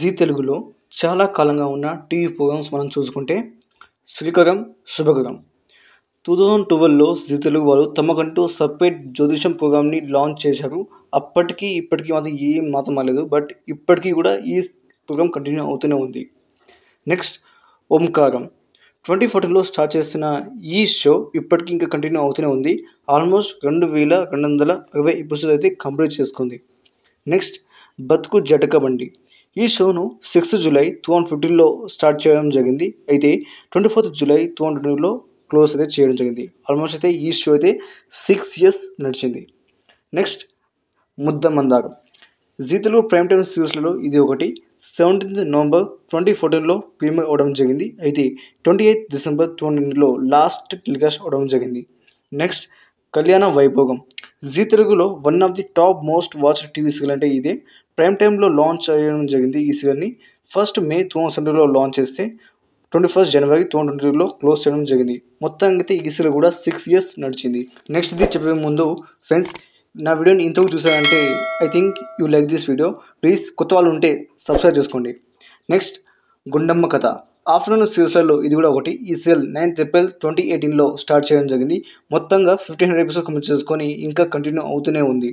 G తెలుగులో చాలా కాలంగా ఉన్న టీవీ ప్రోగ్రామ్స్ మనం చూసుకుంటే శ్రీకరం శుభకరం టూ థౌజండ్ ట్వెల్వ్లో జీ తెలుగు వారు తమకంటూ సపరేట్ జ్యోతిషం ప్రోగ్రామ్ని లాంచ్ చేశారు అప్పటికి ఇప్పటికీ మాత్రం ఏం మాత్రం మారలేదు బట్ ఇప్పటికీ కూడా ఈ ప్రోగ్రామ్ కంటిన్యూ అవుతూనే ఉంది నెక్స్ట్ ఓంకారం ట్వంటీ ఫోర్టీన్లో స్టార్ట్ చేసిన ఈ షో ఇప్పటికీ ఇంకా కంటిన్యూ అవుతూనే ఉంది ఆల్మోస్ట్ రెండు వేల రెండు వందల ఇరవై ఎపిసోడ్ అయితే కంప్లీట్ చేసుకుంది నెక్స్ట్ బతుకు జటకబండి ఈ షోను సిక్స్త్ జూలై టూ థౌజండ్ ఫిఫ్టీన్లో స్టార్ట్ చేయడం జరిగింది అయితే twenty fourth July two thousand ట్వంటీలో క్లోజ్ అయితే చేయడం జరిగింది ఆల్మోస్ట్ అయితే ఈ షో అయితే సిక్స్ ఇయర్స్ నడిచింది next Mudda Mandaram Zee Telugu prime time సిరీస్లలో ఇది ఒకటి సెవెంటీన్త్ నవంబర్ ట్వంటీ ఫోర్టీన్లో ప్రీమియర్ అవ్వడం జరిగింది అయితే ట్వంటీ ఎయిత్ డిసెంబర్ ట్వంటీలో లాస్ట్ టెలికాస్ట్ అవ్వడం జరిగింది నెక్స్ట్ కళ్యాణ వైభోగం జీ తెలుగులో one of the top most watch TV serial అంటే ఇదే ప్రైమ్ టైంలో లాంచ్ చేయడం జరిగింది ఈ సీరియల్ని ఫస్ట్ మే టూ థౌసండ్ ట్వంటీలో లాంచ్ చేస్తే twenty first January two thousand ట్వంటీలో క్లోజ్ చేయడం జరిగింది మొత్తానికి అయితే ఈ సీరియల్ కూడా సిక్స్ ఇయర్స్ నడిచింది నెక్స్ట్ ఇది చెప్పే ముందు ఫ్రెండ్స్ నా వీడియోని ఇంతకు చూసారంటే I think you like this video please కొత్త వాళ్ళు ఉంటే సబ్స్క్రైబ్ చేసుకోండి నెక్స్ట్ గుండమ్మ కథ ఆఫ్టర్నూన్ సిరీస్లలో ఇది కూడా ఒకటి ఈ సీరియల్ నైన్త్ ఏప్రిల్ ట్వంటీ ఎయిటీన్లో స్టార్ట్ చేయడం జరిగింది మొత్తంగా ఫిఫ్టీన్ హండ్రెడ్ ఎపిసోడ్ కంప్లీట్ చేసుకొని ఇంకా కంటిన్యూ అవుతూనే ఉంది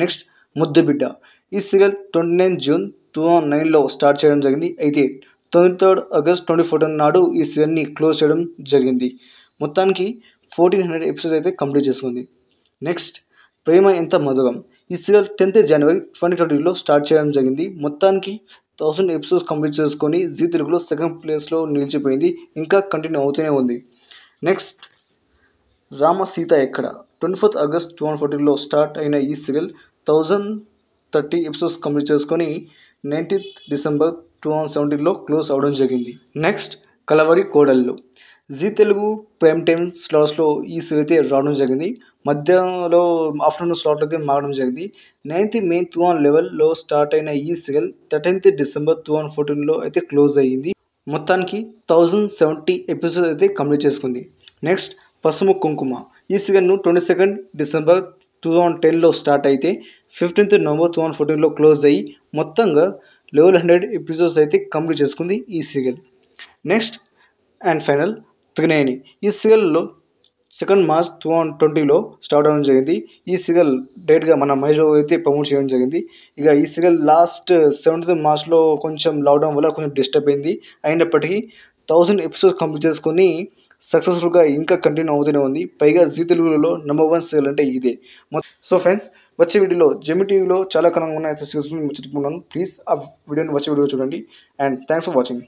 నెక్స్ట్ ముద్దుబిడ్డ ఈ serial twenty nine June two thousand నైన్లో స్టార్ట్ చేయడం జరిగింది అయితే twenty third August twenty fourteen నాడు ఈ సీరియల్ని క్లోజ్ చేయడం జరిగింది మొత్తానికి ఫోర్టీన్ హండ్రెడ్ ఎపిసోడ్ అయితే కంప్లీట్ చేసుకుంది నెక్స్ట్ ప్రేమ ఎంత మధురం ఈ సీరియల్ టెన్త్ జనవరి ట్వంటీ ట్వంటీలో స్టార్ట్ చేయడం జరిగింది మొత్తానికి థౌసండ్ ఎపిసోడ్స్ కంప్లీట్ చేసుకొని జీ తెలుగులో సెకండ్ ప్లేస్లో నిలిచిపోయింది ఇంకా కంటిన్యూ అవుతూనే ఉంది నెక్స్ట్ రామ సీత ఎక్కడ twenty fourth August two thousand ఫోర్టీన్లో స్టార్ట్ అయిన ఈ serial thousand thirty episodes complete చేసుకొని నైన్టీన్త్ డిసెంబర్ టూ థౌసండ్ సెవెంటీన్లో క్లోజ్ అవ్వడం జరిగింది next Kalavari Kodallu Zee Telugu prime time స్లాట్స్లో ఈ సీరియల్ అయితే రావడం జరిగింది మధ్యలో ఆఫ్టర్నూన్ స్లాట్ అయితే మారడం జరిగింది నైన్త్ మే టూ వన్ లెవెల్లో స్టార్ట్ అయిన ఈ serial thirteenth December two one ఫోర్టీన్లో అయితే క్లోజ్ అయ్యింది మొత్తానికి థౌజండ్ సెవెంటీ ఎపిసోడ్ అయితే కంప్లీట్ చేసుకుంది నెక్స్ట్ పసుము కుంకుమ ఈ సీరియల్ను twenty second December two thousand టెన్లో స్టార్ట్ అయితే ఫిఫ్టీన్త్ నవంబర్ టూ థౌజండ్ ఫోర్టీన్లో క్లోజ్ అయ్యి మొత్తంగా లెవెన్ హండ్రెడ్ ఎపిసోడ్స్ అయితే కంప్లీట్ చేసుకుంది ఈ సీరియల్ నెక్స్ట్ అండ్ ఫైనల్ తినేని ఈ సీరియల్లో సెకండ్ మార్చ్ టూ థౌసండ్ ట్వంటీలో స్టార్ట్ అవడం జరిగింది ఈ సీరియల్ డైరెక్ట్గా మన మహేష్ బాబు అయితే ప్రమోట్ చేయడం జరిగింది ఇక ఈ సీరియల్ లాస్ట్ సెవెంత్ మార్చ్లో కొంచెం లాక్డౌన్ వల్ల కొంచెం డిస్టర్బ్ అయింది అయినప్పటికీ థౌసండ్ ఎపిసోడ్స్ కంప్లీట్ చేసుకొని సక్సెస్ఫుల్గా ఇంకా కంటిన్యూ అవుతూనే ఉంది పైగా జీ తెలుగులో నెంబర్ వన్ సీరియల్ అంటే ఇదే సో ఫ్రెండ్స్ వచ్చే వీడియోలో జెమి టీవీలో చాలా కాలంగా ఉన్న సీరియల్స్ చెప్పుకున్నాను ప్లీజ్ ఆ వీడియోని వచ్చే వీడియో చూడండి అండ్ థ్యాంక్స్ ఫర్ వాచింగ్